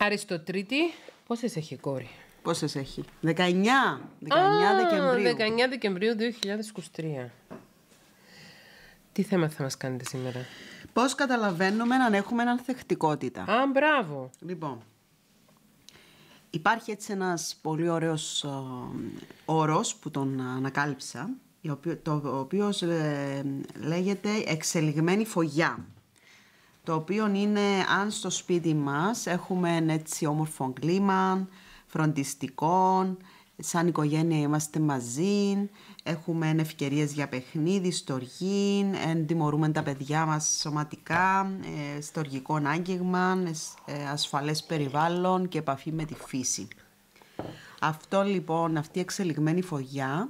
Αριστοτρίτη, πόσες έχει κόρη. Πόσες έχει. 19. 19 Δεκεμβρίου. 19 Δεκεμβρίου 2023. Τι θέμα θα μας κάνετε σήμερα. Πώς καταλαβαίνουμε να έχουμε ανθεκτικότητα. Α, μπράβο. Λοιπόν, υπάρχει έτσι ένας πολύ ωραίος όρο όρος που τον ανακάλυψα, το οποίος ε, λέγεται εξελιγμένη φωγιά το οποίο είναι αν στο σπίτι μας έχουμε έτσι όμορφο κλίμα, φροντιστικό, σαν οικογένεια είμαστε μαζί, έχουμε ευκαιρίες για παιχνίδι, στοργή, εντιμορούμε τα παιδιά μας σωματικά, ε, στοργικό άγγιγμα, ε, ε, ασφαλές περιβάλλον και επαφή με τη φύση. Αυτό λοιπόν, αυτή η εξελιγμένη φωγιά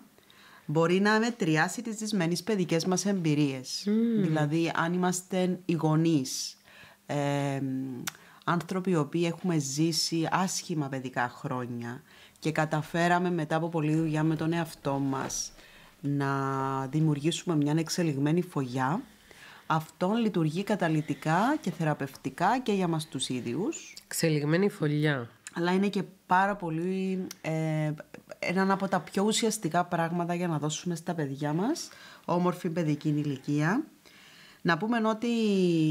μπορεί να μετριάσει τις δυσμένες παιδικές μας εμπειρίες. Mm. Δηλαδή, αν είμαστε οι γονείς, άνθρωποι οι οποίοι έχουμε ζήσει άσχημα παιδικά χρόνια και καταφέραμε μετά από πολλή δουλειά με τον εαυτό μας να δημιουργήσουμε μια εξελιγμένη φωλιά, αυτό λειτουργεί καταλητικά και θεραπευτικά και για μας τους ίδιους. Εξελιγμένη φωλιά αλλά είναι και πάρα πολύ ε, έναν από τα πιο ουσιαστικά πράγματα για να δώσουμε στα παιδιά μας όμορφη παιδική ηλικία. Να πούμε ότι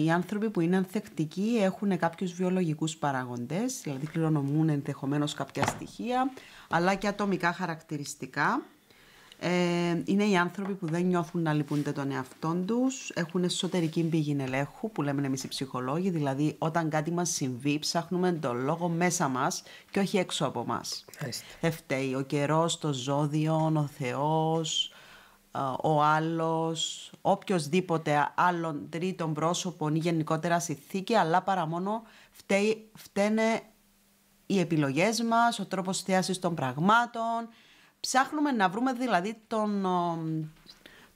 οι άνθρωποι που είναι ανθεκτικοί έχουν κάποιους βιολογικούς παραγοντές, δηλαδή κληρονομούν ενδεχομένως κάποια στοιχεία, αλλά και ατομικά χαρακτηριστικά. Ε, είναι οι άνθρωποι που δεν νιώθουν να λυπούνται τον εαυτό τους, έχουν εσωτερική πηγή ελέγχου που λέμε εμείς οι ψυχολόγοι, δηλαδή όταν κάτι μας συμβεί, ψάχνουμε τον λόγο μέσα μας και όχι έξω από εμά. Δεν φταίει ο καιρός, το ζώδιο, ο Θεός, ο άλλος, οποιοδήποτε άλλον τρίτον πρόσωπο ή γενικότερα συνθήκη, αλλά παρά μόνο φταίνε οι επιλογές μας, ο τρόπος θέασης των πραγμάτων, Ψάχνουμε να βρούμε δηλαδή τον,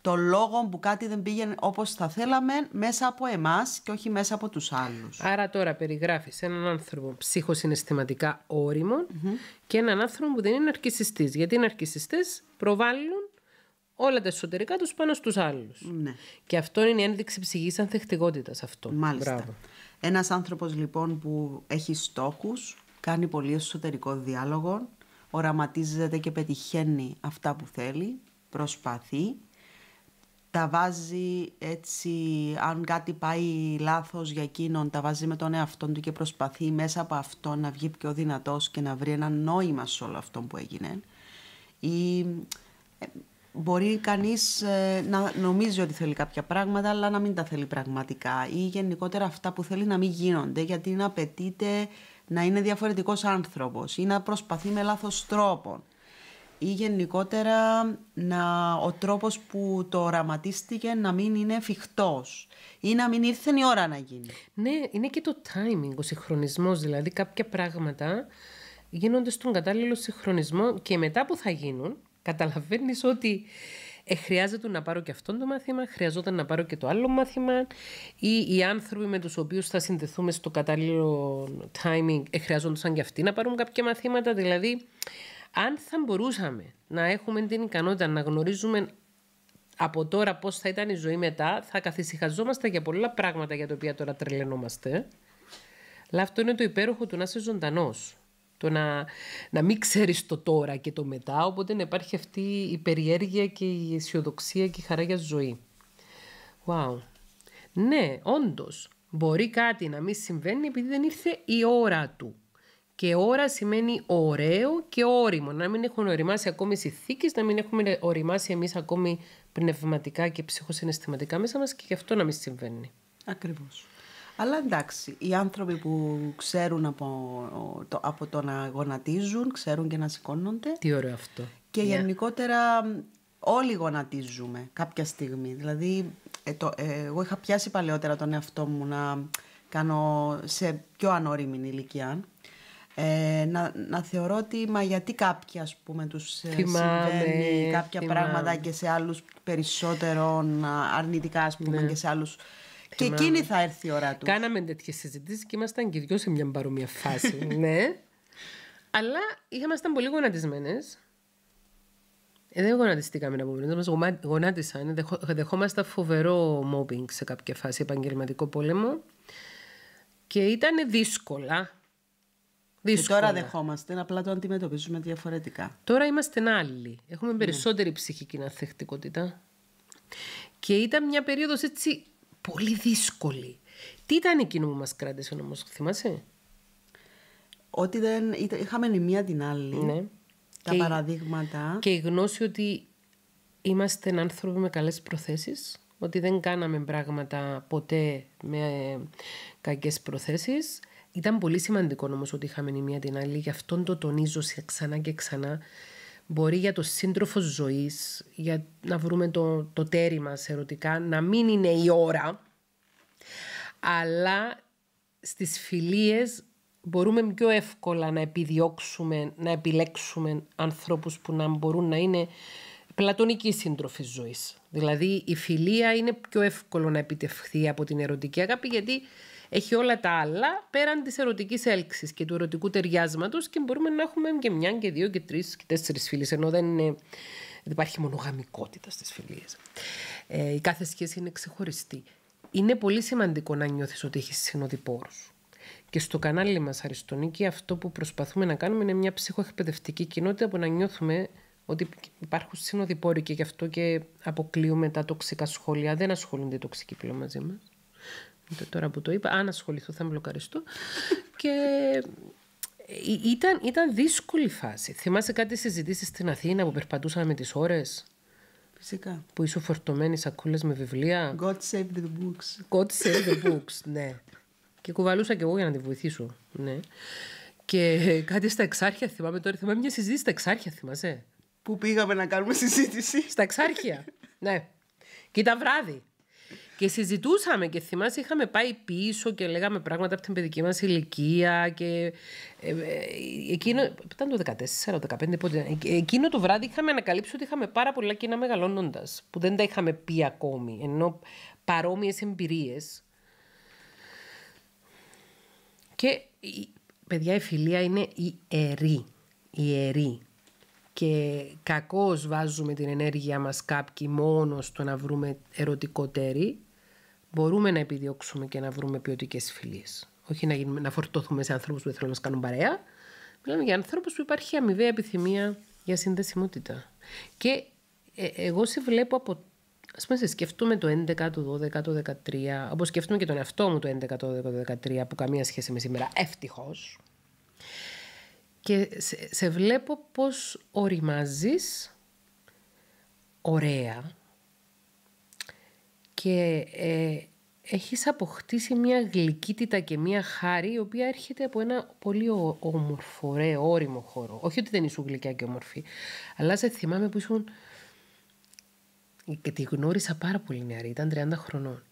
το λόγο που κάτι δεν πήγαινε όπως θα θέλαμε μέσα από εμάς και όχι μέσα από τους άλλους. Άρα τώρα περιγράφεις έναν άνθρωπο ψυχοσυναισθηματικά όριμο και έναν άνθρωπο που δεν είναι αρκισιστής. Γιατί οι αρκισιστές προβάλλουν όλα τα εσωτερικά τους πάνω στους άλλους. Ναι. Και αυτό είναι η ένδειξη ψυχής ανθεκτικότητας αυτό. Μάλιστα. Μπράβο. Ένας άνθρωπος λοιπόν που έχει στόχους, κάνει πολύ εσωτερικό διάλογο, οραματίζεται και πετυχαίνει αυτά που θέλει, προσπαθεί, τα βάζει έτσι, αν κάτι πάει λάθος για εκείνον, τα βάζει με τον εαυτό του και προσπαθεί μέσα από αυτό να βγει πιο δυνατός και να βρει ένα νόημα σε όλο αυτό που έγινε. Ή ε, μπορεί κανείς ε, να νομίζει ότι θέλει κάποια πράγματα, αλλά να μην τα θέλει πραγματικά. Ή γενικότερα αυτά που θέλει να μην γίνονται, γιατί να απαιτείται να είναι διαφορετικός άνθρωπος ή να προσπαθεί με λάθος τρόπο ή γενικότερα να, ο τρόπος που το οραματίστηκε να μην είναι φιχτός ή να μην ήρθε η ώρα να γίνει. Ναι, είναι και το timing, ο συγχρονισμός δηλαδή. Κάποια πράγματα γίνονται στον κατάλληλο συγχρονισμό και μετά που θα γίνουν καταλαβαίνεις ότι ε, χρειάζεται να πάρω και αυτό το μάθημα, χρειαζόταν να πάρω και το άλλο μάθημα ή οι άνθρωποι με τους οποίους θα συνδεθούμε στο κατάλληλο timing ε, χρειαζόντουσαν και αυτοί να πάρουν κάποια μαθήματα, δηλαδή αν θα μπορούσαμε να έχουμε την ικανότητα να γνωρίζουμε από τώρα πώς θα ήταν η ζωή μετά, θα καθησυχαζόμαστε για πολλά πράγματα για τα οποία τώρα τρελαινόμαστε. Αλλά αυτό είναι το υπέροχο του να είσαι ζωντανός. Το να, να μην ξέρεις το τώρα και το μετά, οπότε να υπάρχει αυτή η περιέργεια και η αισιοδοξία και η χαρά για ζωή. Wow. Ναι, όντως. Μπορεί κάτι να μην συμβαίνει επειδή δεν ήρθε η ώρα του. Και ώρα σημαίνει ωραίο και όριμο. Να μην έχουν οριμάσει ακόμη συνθήκες, να μην έχουμε οριμάσει εμείς ακόμη πνευματικά και ψυχοσυναισθηματικά μέσα μας και γι' αυτό να μην συμβαίνει. Ακριβώς. Αλλά εντάξει, οι άνθρωποι που ξέρουν από το, από το να γονατίζουν, ξέρουν και να σηκώνονται. Τι ωραίο αυτό. Και ναι. γενικότερα όλοι γονατίζουμε κάποια στιγμή. Δηλαδή, ε, το, ε, εγώ είχα πιάσει παλαιότερα τον εαυτό μου να κάνω σε πιο ανώριμη ηλικία. Ε, να, να θεωρώ ότι μα γιατί κάποιοι ας πούμε τους ε, θυμάμαι, συμβαίνει κάποια πράγματα και σε άλλους περισσότερο αρνητικά ας πούμε ναι. και σε άλλους και εκείνη θα έρθει η ώρα του. Κάναμε τέτοιες συζητήσεις και ήμασταν και δυο σε μια παρόμοια φάση. ναι. Αλλά ήμασταν πολύ γονατισμένες. Ε, δεν γονατιστήκαμε να πούμε. Μα γονάτισαν. Ε, δεχο... Δεχόμασταν φοβερό μόμπινγκ σε κάποια φάση, επαγγελματικό πόλεμο. Και ήταν δύσκολα. Δύσκολα. Και τώρα δεχόμαστε, απλά το αντιμετωπίζουμε διαφορετικά. Τώρα είμαστε άλλοι. Έχουμε ναι. περισσότερη ναι. ψυχική αναθεκτικότητα. Και ήταν μια περίοδος έτσι πολύ δύσκολη. Τι ήταν εκείνο που μας κράτησε όμω θυμάσαι? Ότι δεν, είχαμε η μία την άλλη. Ναι. Τα παραδείγματα. Και η γνώση ότι είμαστε άνθρωποι με καλές προθέσεις. Ότι δεν κάναμε πράγματα ποτέ με κακές προθέσεις. Ήταν πολύ σημαντικό όμως ότι είχαμε η μία την άλλη. Γι' αυτόν το τονίζω ξανά και ξανά μπορεί για το σύντροφο ζωής, για να βρούμε το, το τέρι μας ερωτικά, να μην είναι η ώρα, αλλά στις φιλίες μπορούμε πιο εύκολα να επιδιώξουμε, να επιλέξουμε ανθρώπους που να μπορούν να είναι πλατωνικοί σύντροφοι ζωής. Δηλαδή η φιλία είναι πιο εύκολο να επιτευχθεί από την ερωτική αγάπη γιατί έχει όλα τα άλλα πέραν της ερωτικής έλξης και του ερωτικού ταιριάσματος και μπορούμε να έχουμε και μια και δύο και τρεις και τέσσερις φίλες. Ενώ δεν, είναι, δεν υπάρχει μονογαμικότητα στις φιλίες. Ε, η κάθε σχέση είναι ξεχωριστή. Είναι πολύ σημαντικό να νιώθεις ότι έχεις συνοδοιπόρους. Και στο κανάλι μας Αριστονίκη, αυτό που προσπαθούμε να κάνουμε είναι μια ψυχοεκπαιδευτική κοινότητα που να νιώθουμε ότι υπάρχουν συνοδοιπόροι και γι' αυτό και αποκλείουμε τα τοξικά σχόλια. Δεν ασχολούνται οι τοξικοί πλέον μαζί μας τώρα που το είπα, αν ασχοληθώ θα μπλοκαριστώ. και ε, ε, ήταν, ήταν δύσκολη φάση. Θυμάσαι κάτι συζητήσεις στην Αθήνα που περπατούσαμε τις ώρες Φυσικά. Που είσαι φορτωμένη σακούλες με βιβλία. God save the books. God save the books, ναι. Και κουβαλούσα και εγώ για να τη βοηθήσω. Ναι. Και κάτι στα εξάρχεια θυμάμαι τώρα. Θυμάμαι μια συζήτηση στα εξάρχεια, θυμάσαι. Πού πήγαμε να κάνουμε συζήτηση. Στα εξάρχεια. ναι. Και ήταν βράδυ. Και συζητούσαμε και θυμάσαι, είχαμε πάει πίσω και λέγαμε πράγματα από την παιδική μας ηλικία. Και ε, ε, εκείνο, ήταν το 14, 15, πότε Εκείνο το βράδυ είχαμε ανακαλύψει ότι είχαμε πάρα πολλά κοινά μεγαλώνοντας, που δεν τα είχαμε πει ακόμη, ενώ παρόμοιες εμπειρίες. Και παιδιά, η φιλία είναι ιερή. Ιερή και κακώς βάζουμε την ενέργεια μας κάποιοι μόνος στο να βρούμε ερωτικό τέρι, μπορούμε να επιδιώξουμε και να βρούμε ποιοτικές φιλίες. Όχι να, γίνουμε, να φορτώθουμε σε ανθρώπους που θέλουν να μας κάνουν παρέα. Μιλάμε για ανθρώπους που υπάρχει αμοιβαία επιθυμία για συνδεσιμότητα. Και ε, εγώ σε βλέπω από. Ας πούμε, σε σκεφτούμε το 11, το 12, το 13, όπως σκεφτούμε και τον εαυτό μου το 11, το 12, το 13, που καμία σχέση με σήμερα, ευτυχώς και σε, βλέπω πώς οριμάζεις ωραία και ε, έχεις αποκτήσει μια γλυκύτητα και μια χάρη η οποία έρχεται από ένα πολύ όμορφο, ωραίο, όριμο χώρο. Όχι ότι δεν είσαι γλυκιά και όμορφη, αλλά σε θυμάμαι που ήσουν και τη γνώρισα πάρα πολύ νεαρή, ήταν 30 χρονών.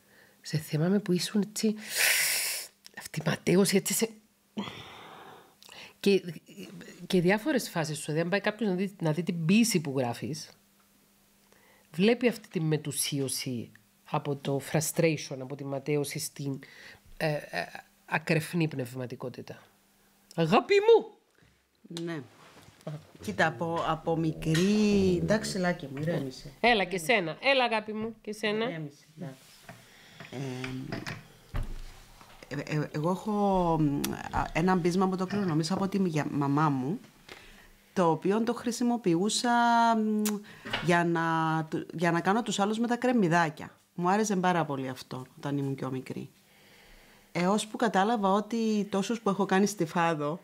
Σε θυμάμαι που ήσουν έτσι αυτή έτσι Και και διάφορες φάσεις σου, δηλαδή, αν πάει κάποιος να, δει, να δει την πίση που γράφεις, βλέπει αυτή τη μετουσίωση από το frustration, από τη ματέωση στην ε, ε, ακρεφνή πνευματικότητα. Αγάπη μου! Ναι. Κοίτα, από, από μικρή... Εντάξει, Λάκη μου, ηρέμησε. Έλα και σένα. Έλα, αγάπη μου, και σένα. Ηρέμησε, εντάξει. Ε, ε, ε, εγώ έχω ένα μπίσμα από το νομίζω από τη μαμά μου το οποίο το χρησιμοποιούσα για να, για να κάνω τους άλλους με τα κρεμμυδάκια. Μου άρεσε πάρα πολύ αυτό όταν ήμουν πιο μικρή. Έως που κατάλαβα ότι τόσους που έχω κάνει στη Φάδο...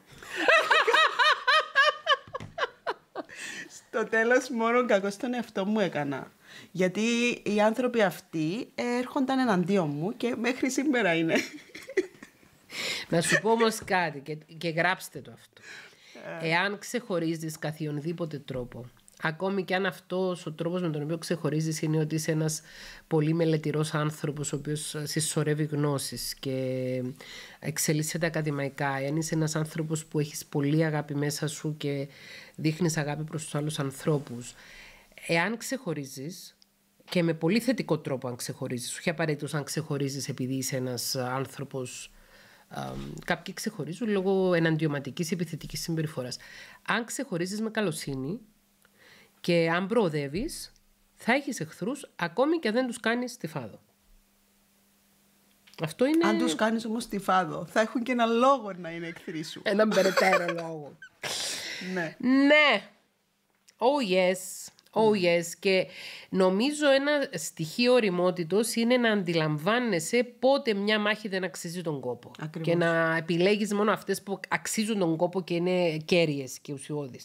στο τέλος μόνο κακό στον εαυτό μου έκανα. Γιατί οι άνθρωποι αυτοί έρχονταν εναντίον μου και μέχρι σήμερα είναι. Να σου πω όμως κάτι και, και γράψτε το αυτό. Εάν ξεχωρίζεις καθιονδήποτε τρόπο, ακόμη και αν αυτός ο τρόπος με τον οποίο ξεχωρίζεις είναι ότι είσαι ένας πολύ μελετηρός άνθρωπος, ο οποίος συσσωρεύει γνώσεις και εξελίσσεται ακαδημαϊκά, εάν είσαι ένας άνθρωπος που έχεις πολύ αγάπη μέσα σου και δείχνεις αγάπη προς τους άλλους ανθρώπους, εάν ξεχωρίζεις, και με πολύ θετικό τρόπο αν ξεχωρίζεις, όχι απαραίτητος αν ξεχωρίζεις επειδή είσαι ένας άνθρωπος. Κάποιοι ξεχωρίζουν λόγω εναντιωματικής επιθετικής συμπεριφοράς. Αν ξεχωρίζεις με καλοσύνη και αν προοδεύεις, θα έχεις εχθρούς ακόμη και αν δεν τους κάνεις τυφάδο. Αυτό είναι... Αν τους κάνεις όμως τυφάδο, θα έχουν και ένα λόγο να είναι εχθροί σου. Έναν περαιτέρω λόγο. ναι. Ναι. Oh yes. Oh yes. Και νομίζω ένα στοιχείο οριμότητος είναι να αντιλαμβάνεσαι πότε μια μάχη δεν αξίζει τον κόπο. Ακριβώς. Και να επιλέγεις μόνο αυτές που αξίζουν τον κόπο και είναι κέρυες και ουσιώδεις.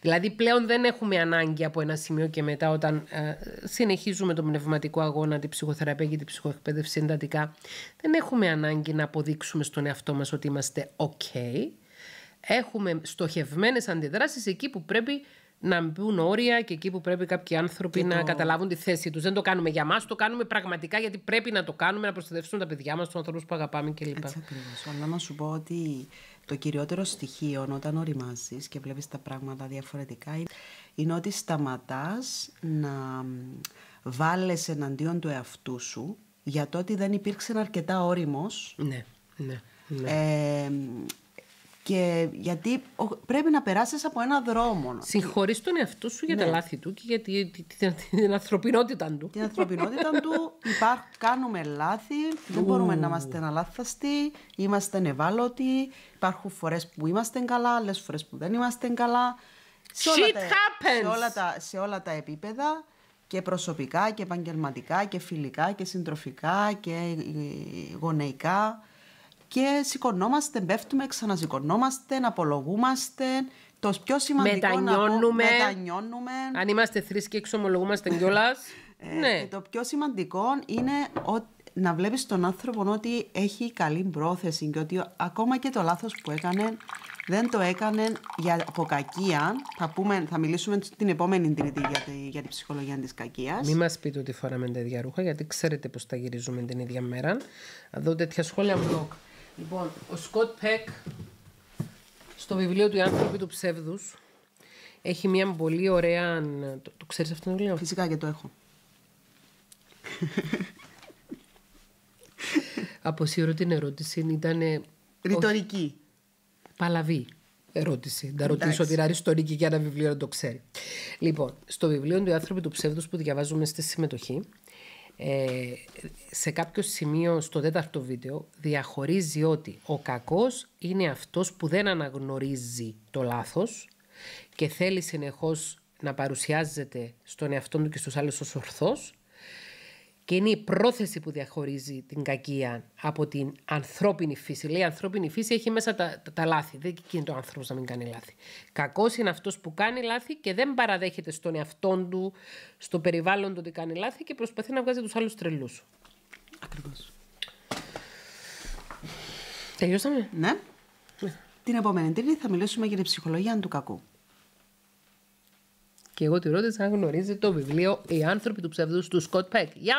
Δηλαδή πλέον δεν έχουμε ανάγκη από ένα σημείο και μετά όταν ε, συνεχίζουμε τον πνευματικό αγώνα, την ψυχοθεραπεία και την ψυχοεκπαίδευση εντατικά, δεν έχουμε ανάγκη να αποδείξουμε στον εαυτό μας ότι είμαστε ok. Έχουμε στοχευμένες αντιδράσεις εκεί που πρέπει να μπουν όρια και εκεί που πρέπει κάποιοι άνθρωποι να καταλάβουν τη θέση τους. Δεν το κάνουμε για μας, το κάνουμε πραγματικά γιατί πρέπει να το κάνουμε, να προστατεύσουμε τα παιδιά μας, τους ανθρώπους που αγαπάμε κλπ. Έτσι ακριβώς. να σου πω ότι το κυριότερο στοιχείο όταν οριμάζεις και βλέπεις τα πράγματα διαφορετικά είναι ότι σταματάς να βάλει εναντίον του εαυτού σου για το ότι δεν υπήρξε αρκετά όριμος. Ναι, ναι. ναι. Ε, και γιατί πρέπει να περάσεις από ένα δρόμο. Συγχωρείς τον εαυτό σου για ναι. τα λάθη του και για την ανθρωπινότητα του. Την ανθρωπινότητα του. κάνουμε λάθη, δεν μπορούμε να είμαστε αλάθαστοι, είμαστε ευάλωτοι, υπάρχουν φορές που είμαστε καλά, άλλες φορές που δεν είμαστε καλά. Σε Shit σε όλα, τα, σε όλα τα επίπεδα και προσωπικά και επαγγελματικά και φιλικά και συντροφικά και γονεϊκά και σηκωνόμαστε, πέφτουμε, ξανασηκωνόμαστε, απολογούμαστε. Το πιο σημαντικό μετανιώνουμε, να μετανιώνουμε. Αν είμαστε και εξομολογούμαστε κιόλας. Ε, ναι. το πιο σημαντικό είναι ότι να βλέπεις τον άνθρωπο ότι έχει καλή πρόθεση και ότι ακόμα και το λάθος που έκανε δεν το έκανε για, από κακία. Θα, πούμε, θα μιλήσουμε την επόμενη τρίτη για τη, για τη ψυχολογία της κακίας. Μην μας πείτε ότι φοράμε τα ίδια ρούχα γιατί ξέρετε πως τα γυρίζουμε την ίδια μέρα. δω τέτοια σχόλια μπλοκ. Λοιπόν, ο Σκοτ Πεκ στο βιβλίο του άνθρωποι του ψεύδους» έχει μια πολύ ωραία... Το, το ξέρεις αυτό το βιβλίο? Φυσικά και το έχω. Αποσύρω την ερώτηση. Ήταν... Ε, Ρητορική. παλαβή ερώτηση. Να ρωτήσω την αριστορική για ένα βιβλίο να το ξέρει. Λοιπόν, στο βιβλίο του άνθρωποι του ψεύδους» που διαβάζουμε στη συμμετοχή ε, σε κάποιο σημείο στο τέταρτο βίντεο διαχωρίζει ότι ο κακός είναι αυτός που δεν αναγνωρίζει το λάθος και θέλει συνεχώς να παρουσιάζεται στον εαυτό του και στους άλλους ως ορθός και είναι η πρόθεση που διαχωρίζει την κακία από την ανθρώπινη φύση. Λέει, η ανθρώπινη φύση έχει μέσα τα, τα, λάθη. Δεν είναι το άνθρωπος να μην κάνει λάθη. Κακός είναι αυτός που κάνει λάθη και δεν παραδέχεται στον εαυτό του, στο περιβάλλον του ότι κάνει λάθη και προσπαθεί να βγάζει τους άλλους τρελούς. Ακριβώς. Τελειώσαμε. Ναι. ναι. Την επόμενη τρίτη θα μιλήσουμε για την ψυχολογία του κακού. Και εγώ τη ρώτησα αν γνωρίζει το βιβλίο Οι άνθρωποι του ψεύδους του Σκοτ Πέκ. Γεια!